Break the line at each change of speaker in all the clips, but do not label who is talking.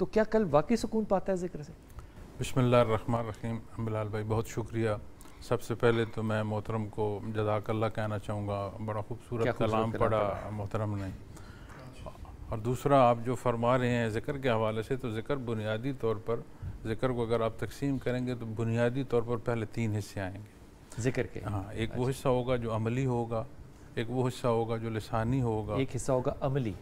तो क्या कल वाकई सुकून पाता है जिक्र से बसमीम बिलाल भाई बहुत शुक्रिया सबसे पहले तो मैं मोहतरम को जदाकल्ला कहना चाहूँगा बड़ा खूबसूरत कलाम पढ़ा मोहतरम ने और दूसरा आप जो फरमा रहे हैं ज़िक्र के हवाले से तो ज़िक्र बुनियादी तौर पर ज़िक्र को अगर आप तकसीम करेंगे तो बुनियादी तौर पर पहले तीन हिस्से आएंगे ज़िक्र के हाँ एक वो अच्छा। हिस्सा होगा जो अमली होगा एक वो हिस्सा होगा जो लसानी होगा एक हिस्सा होगा अमली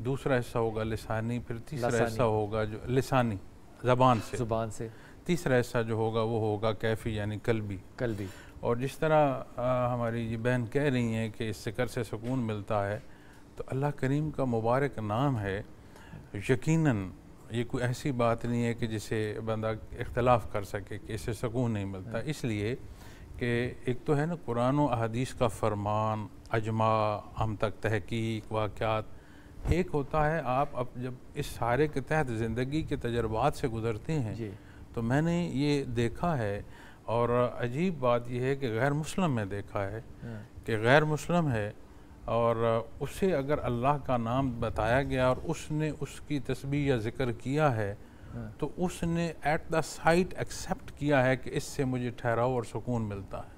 दूसरा हिस्सा होगा लिसानी फिर तीसरा हिस्सा होगा जो लिसानी जबान से जुबान से तीसरा हिस्सा जो होगा वो होगा कैफ़ी यानी कलबी कलबी और जिस तरह आ, हमारी ये बहन कह रही हैं कि इस सिकर से सुकून मिलता है तो अल्लाह करीम का मुबारक नाम है यकीनन ये कोई ऐसी बात नहीं है कि जिसे बंदा इख्तलाफ कर सके कि इससे सुकून नहीं मिलता हाँ। इसलिए कि एक तो है ना कुरान अदीस का फरमान अजमा हम तक तहकीक वाक़ात एक होता है आप अब जब इस सारे के तहत ज़िंदगी के तजर्बात से गुजरते हैं तो मैंने ये देखा है और अजीब बात यह है कि गैर मुस्लिम में देखा है हाँ। कि गैर मुस्लिम है और उसे अगर अल्लाह का नाम बताया गया और उसने उसकी तस्वीर या जिक्र किया है हाँ। तो उसने एट द साइट एक्सेप्ट किया है कि इससे मुझे ठहराव और सुकून मिलता है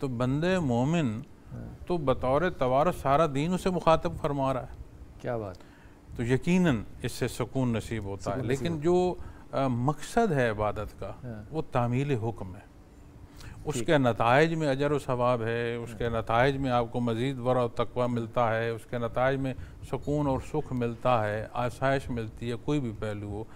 तो बंदे मोमिन हाँ। तो बतौर तवार सारा दीन उसे मुखातब फरमा रहा है क्या बात तो यकीनन इससे सुकून नसीब होता है लेकिन जो आ, मकसद है इबादत का हाँ। वो तामील हुक्म है उसके नतज में अजर वाब है उसके हाँ। नतज में आपको मज़ीद वर और तकवा मिलता है उसके नतज में सुकून और सुख मिलता है आसाइश मिलती है कोई भी पहलू हो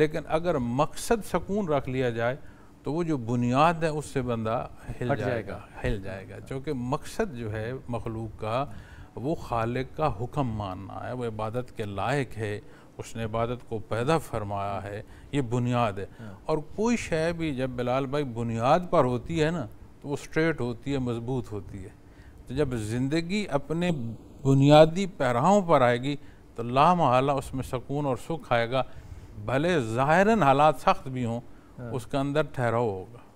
लेकिन अगर मकसद सकून रख लिया जाए तो वो जो बुनियाद है उससे बंदा हिल जाएगा, जाएगा हिल जाएगा क्योंकि हाँ। मकसद जो है मखलूक का वो खालिक का हुक्म मानना है वो इबादत के लायक है उसने इबादत को पैदा फरमाया है ये बुनियाद है हाँ। और कोई शय भी जब बिलाल भाई बुनियाद पर होती है ना तो वो स्ट्रेट होती है मजबूत होती है तो जब ज़िंदगी अपने बुनियादी पैराओं पर आएगी तो लामहला उसमें सुकून और सुख आएगा भले ज़ाहिरन हालात सख्त भी हों हाँ। उसके अंदर ठहराव होगा